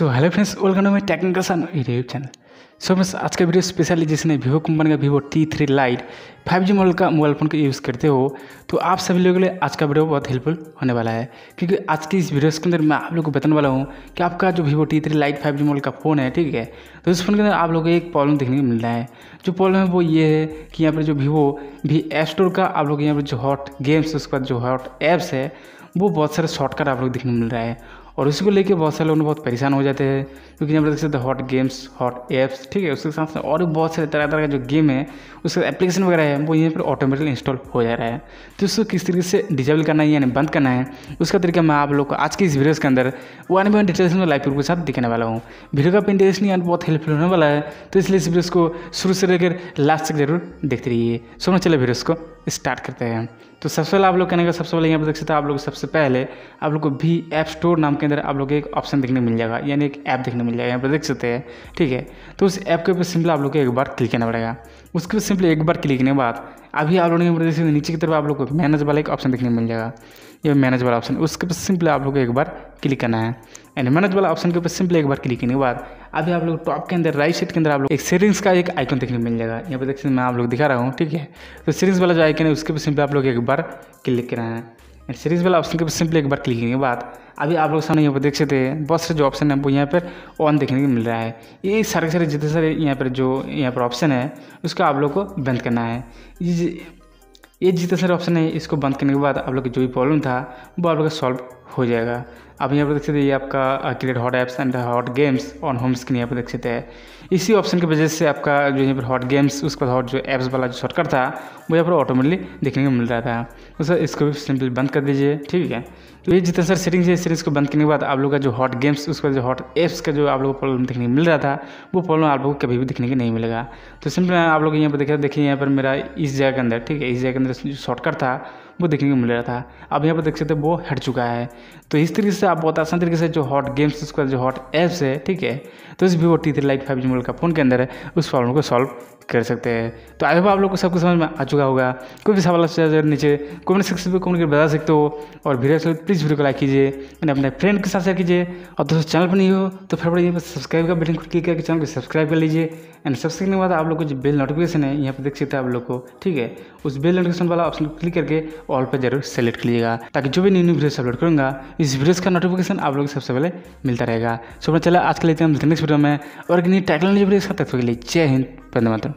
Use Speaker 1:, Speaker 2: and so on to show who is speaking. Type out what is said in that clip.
Speaker 1: so hello friends welcome to my technical sun YouTube channel so friends आज का video specially जिसने Vivo company का Vivo T three lite five G model का mobile phone का use करते हो तो आप सभी लोगों के लिए आज का वीडियो बहुत हेल्पफुल होने वाला है क्योंकि आज की इस वीडियो के अंदर मैं आप लोग को बताने वाला हूँ कि आपका जो Vivo T three lite five G model का फ़ोन है ठीक है तो इस फोन के अंदर आप लोग को एक प्रॉब्लम देखने को मिल रहा है जो प्रॉब्लम है वो ये है कि यहाँ पर जो वीवो वी एप स्टोर का आप लोग यहाँ पर जो हॉट गेम्स उसके बाद जो हॉट ऐप्स है वो बहुत सारे शॉर्टकट आप लोग देखने को मिल रहा है और उसको लेके बहुत सारे लोग बहुत परेशान हो जाते हैं क्योंकि जब देख सकते हैं हॉट गेम्स हॉट ऐप्स ठीक है उसके साथ साथ और भी बहुत सारे तरह तरह का जो गेम है उसका एप्लीकेशन वगैरह है वो यहीं पर ऑटोमेटिकली इंस्टॉल हो जा रहा है तो उसको किस तरीके से डिजेबल करना है यानी बंद करना है उसका तरीका मैं आप लोग को आज की इस वीडियो के अंदर वो आने वाले डिटेल्स में लाइव के साथ दिखाने वाला हूँ वीडियो का इंटरेस्ट नहीं बहुत हेल्पफुल होने वाला है तो इसलिए इस वीडियो को शुरू से लेकर लास्ट तक जरूर देखते रहिए सुनो चले वीडियो को स्टार्ट करते हैं तो सबसे पहले आप लोग कहने का सबसे पहले यहाँ पर देख सकते हैं आप लोग सबसे पहले आप लोग को भी ऐप स्टोर नाम के अंदर आप लोग को एक ऑप्शन देखने मिल जाएगा यानी एक ऐप देखने मिल जाएगा यहाँ पर देख सकते हैं ठीक है तो उस ऐप के ऊपर सिंपली आप लोग को एक बार क्लिक करना पड़ेगा उसके ऊपर सिंपली एक बार क्लिक करने के बाद अभी आप लोगों ने जैसे नीचे की तरफ आप लोग को मैनेज वाला एक ऑप्शन देखने मिल जाएगा ये मैनेज वाला ऑप्शन उसके ऊपर सिंपली आप लोग को एक बार क्लिक करना है एंड मैनेज वाला ऑप्शन के ऊपर सिंपली एक बार क्लिक करने के बाद अभी आप लोग टॉप के अंदर राइट साइड के अंदर आप लोग एक सेटिंग्स का एक आइकन देखने को मिल जाएगा यहाँ पर देखिए मैं आप लोग दिखा रहा हूँ ठीक है तो सेटिंग्स वाला जो आइकन है उसके ऊपर सिंपली आप लोग एक बार क्लिक करना है एंड सीरीज वाला ऑप्शन के पर सिंपली एक बार क्लिक करने के बाद अभी आप लोग सामने यहाँ पर देख सकते हैं बहुत सारे जो ऑप्शन है वो यहाँ पर ऑन देखने को मिल रहा है ये सारे सारे जितने सारे यहाँ पर जो यहाँ पर ऑप्शन है उसका आप लोग को बंद करना है ये जितने सारे ऑप्शन है इसको बंद करने के बाद आप लोग का जो भी प्रॉब्लम था वो आप लोग का सॉल्व हो जाएगा अब यहाँ पर देख सकते हैं ये आपका create hot apps and hot games on home screen यहाँ पर देख सकते हैं इसी ऑप्शन की वजह से आपका जो यहाँ पर हॉट गेम्स उसके बाद हॉट जो ऐप्स वाला जो शॉर्टकट था वो यहाँ पर ऑटोमेटिकली देखने को मिल रहा था तो सर इसको भी सिंपली बंद कर दीजिए ठीक है तो ये जितना सर सेटिंग्स है सेटिंग्स को बंद करने के बाद आप लोग का जो हॉट गेम्स उसके बाद जो हॉट ऐप्स का जो आप लोग को प्रॉब्लम देखने को मिल रहा था वो प्रॉब्लम आप लोग को कभी भी देखने को नहीं मिलेगा तो सिंपली आप लोग यहाँ पर देखिए देखिए यहाँ पर मेरा इस जगह के अंदर ठीक है इस जगह के अंदर जो शॉर्टकट था वो देखने को मिल रहा था अब यहाँ पर देख सकते हैं वो हट चुका है तो इस तरीके से आप बहुत आसान तरीके से जो हॉट गेम्स उसके जो हॉट ऐप्स है ठीक है तो इस Vivo T three lite five G mobile का फ़ोन के अंदर है उस प्रॉब्लम को सॉल्व कर सकते हैं तो आई होप आप लोग को सब कुछ समझ में आ चुका होगा कोई भी सवाल आपसे नीचे कमेंट सेक्शन में कमेंट कर बता सकते हो और वीडियो प्लीज़ वीडियो को लाइक कीजिए मैंने अपने फ्रेंड के साथ शेयर कीजिए और दोस्तों चैनल पर नहीं हो तो फिर यहाँ पर सब्सक्राइब का बटन क्लिक करके चैनल को सब्सक्राइब कर लीजिए एंड सब्सक्राइब करने के बाद आप लोग को जो बिल नोटिफिकेशन है यहाँ पर देख सकते हैं आप लोग को ठीक है उस बिल नोटिफिकेशन वाला ऑप्शन क्लिक करके ऑल पर जरूर सेलेक्ट लीजिएगा ताकि जो भी न्यू न्यू वीडियोस अपलोड करूँगा इस वीडियोस का नोटिफिकेशन आप लोग सबसे पहले मिलता रहेगा सो चला आज के लेते हैं नेक्स्ट वीडियो में और एक नई टेक्नोलॉजी वीडियो के लिए जय हिंद pues la